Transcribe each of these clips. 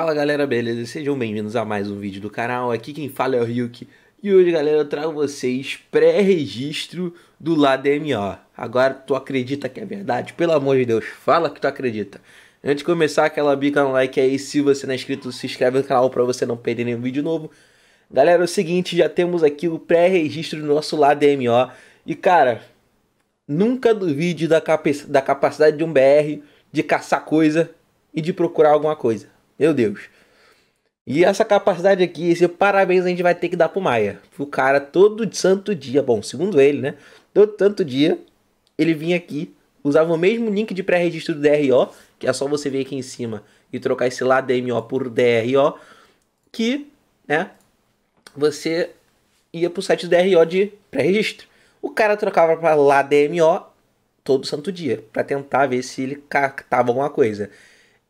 Fala galera, beleza? Sejam bem-vindos a mais um vídeo do canal, aqui quem fala é o Ryuki E hoje galera eu trago vocês pré-registro do LADMO Agora tu acredita que é verdade? Pelo amor de Deus, fala que tu acredita Antes de começar aquela bica no like aí, se você não é inscrito, se inscreve no canal para você não perder nenhum vídeo novo Galera, é o seguinte, já temos aqui o pré-registro do nosso LADMO E cara, nunca duvide da, capa da capacidade de um BR de caçar coisa e de procurar alguma coisa meu Deus. E essa capacidade aqui, esse parabéns a gente vai ter que dar pro Maia. O cara todo santo dia, bom, segundo ele, né? Todo santo dia, ele vinha aqui, usava o mesmo link de pré-registro do DRO, que é só você ver aqui em cima e trocar esse LADMO por DRO, que, né, você ia pro site do DRO de pré-registro. O cara trocava para LADMO todo santo dia, para tentar ver se ele captava alguma coisa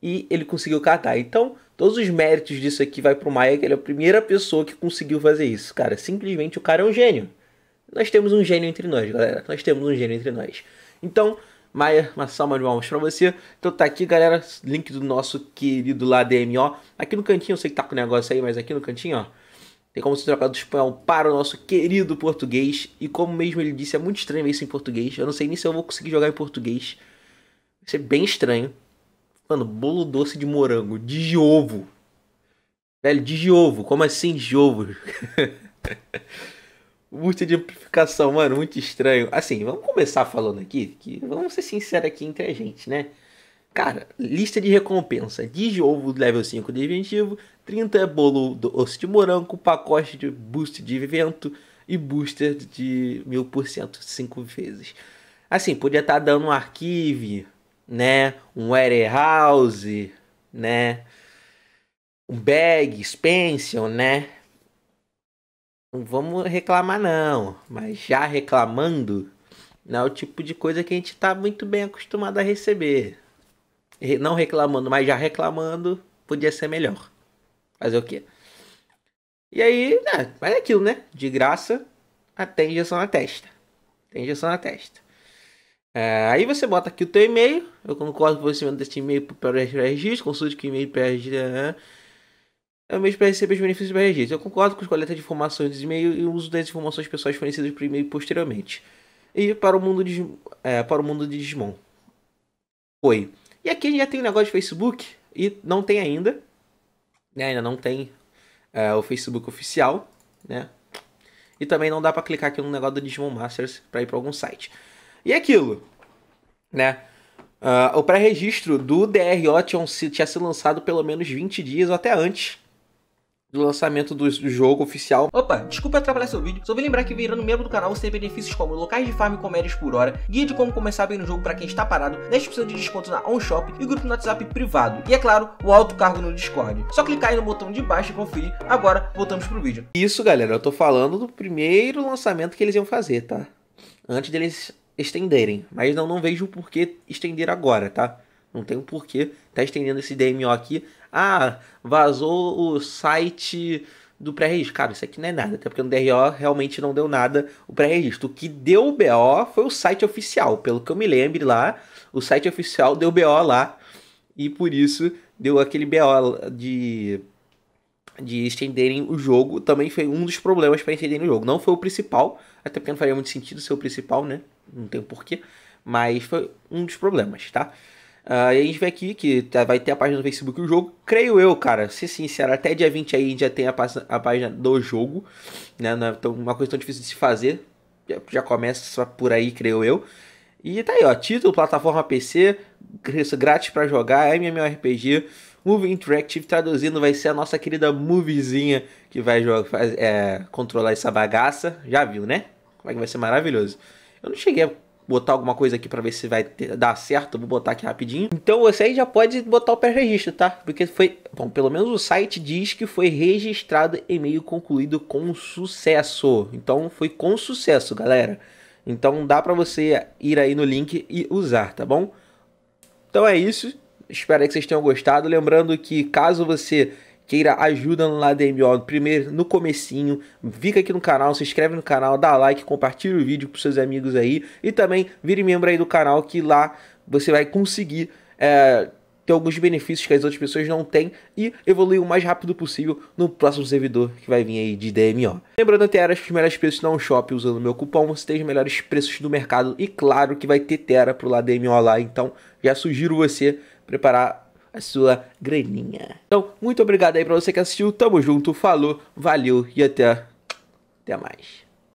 e ele conseguiu catar. Então, todos os méritos disso aqui vai pro Maia, que ele é a primeira pessoa que conseguiu fazer isso. Cara, simplesmente o cara é um gênio. Nós temos um gênio entre nós, galera. Nós temos um gênio entre nós. Então, Maia, uma salva de palmas pra você. Então tá aqui, galera, link do nosso querido lá DMO. Aqui no cantinho, eu sei que tá com o negócio aí, mas aqui no cantinho, ó. Tem como se trocar do espanhol para o nosso querido português. E como mesmo ele disse, é muito estranho isso em português. Eu não sei nem se eu vou conseguir jogar em português. Vai ser bem estranho. Mano, bolo doce de morango, de ovo. Velho, de ovo. Como assim de ovo? Muita de amplificação, mano, muito estranho. Assim, vamos começar falando aqui, que vamos ser sinceros aqui entre a gente, né? Cara, lista de recompensa: de ovo level 5 definitivo, 30 é bolo doce de morango, pacote de boost de vento e booster de 1000% 5 vezes. Assim, podia estar tá dando um arquivo, né? Um warehouse, né? Um bag, expansion, né? Não vamos reclamar não, mas já reclamando não né? é o tipo de coisa que a gente está muito bem acostumado a receber. Não reclamando, mas já reclamando, podia ser melhor. Fazer o quê? E aí, né, mas é aquilo, né? De graça, até injeção na testa. Tem injeção na testa. É, aí você bota aqui o teu e-mail. Eu concordo com o fornecimento deste e-mail para o registro. Consulte que e-mail para né? É o mesmo para receber os benefícios para registro. Eu concordo com a coleta de informações de e-mail e o uso das informações pessoais fornecidas por e-mail posteriormente. E para o mundo de, é, para o mundo de Digimon. Foi. E aqui a gente já tem o um negócio de Facebook e não tem ainda. Né? Ainda não tem é, o Facebook oficial, né? E também não dá para clicar aqui no negócio do Digimon Masters para ir para algum site. E aquilo, né? Uh, o pré-registro do DRO tinha, tinha sido lançado pelo menos 20 dias ou até antes do lançamento do, do, jogo oficial. Opa, desculpa atrapalhar seu vídeo, só vim lembrar que virando membro do canal você tem benefícios como locais de farm com médias por hora, guia de como começar bem no jogo para quem está parado, 10% de desconto na OnShop e grupo no WhatsApp privado. E é claro, o alto cargo no Discord. Só clicar aí no botão de baixo e conferir. Agora, voltamos pro vídeo. Isso, galera, eu tô falando do primeiro lançamento que eles iam fazer, tá? Antes deles estenderem. Mas não, não vejo por que estender agora, tá? Não tem um porquê tá estendendo esse DMO aqui. Ah, vazou o site do pré-registro. Cara, isso aqui não é nada, até porque no DRO realmente não deu nada o pré-registro. O que deu o BO foi o site oficial, pelo que eu me lembro lá, o site oficial deu BO lá e por isso deu aquele BO de de estenderem o jogo. Também foi um dos problemas para estenderem o jogo. Não foi o principal, até porque não faria muito sentido ser o principal, né? não tem porquê, mas foi um dos problemas, tá? Uh, e a gente vê aqui que tá, vai ter a página do Facebook do jogo. Creio eu, cara, se sincero, até dia 20 aí a gente já tem a, página, a página do jogo. Né? Não é tão, uma coisa tão difícil de se fazer. Já, já começa só por aí, creio eu. E tá aí, ó. Título, plataforma PC, grátis para jogar, MMORPG, Movie Interactive, traduzindo, vai ser a nossa querida Moviezinha que vai jogar, faz, é, controlar essa bagaça. Já viu, né? Como é que vai ser maravilhoso. Eu não cheguei a botar alguma coisa aqui para ver se vai ter, dar certo, vou botar aqui rapidinho. Então você aí já pode botar o pré-registro, tá? Porque foi, bom, pelo menos o site diz que foi registrado e meio concluído com sucesso. Então foi com sucesso, galera. Então dá para você ir aí no link e usar, tá bom? Então é isso. Espero que vocês tenham gostado. Lembrando que caso você queira ajuda no da MO primeiro no comecinho, fica aqui no canal, se inscreve no canal, dá like, compartilha o vídeo com seus amigos aí e também vire membro aí do canal que lá você vai conseguir é, ter alguns benefícios que as outras pessoas não têm e evoluir o mais rápido possível no próximo servidor que vai vir aí de DMO. Lembrando até era os melhores preços não shop usando o meu cupom, você tem os melhores preços do mercado e claro que vai ter Tera pro lado DMO lá, então já sugiro você preparar a sua graninha. Então, muito obrigado aí pra você que assistiu. Tamo junto, falou, valeu e até, até mais.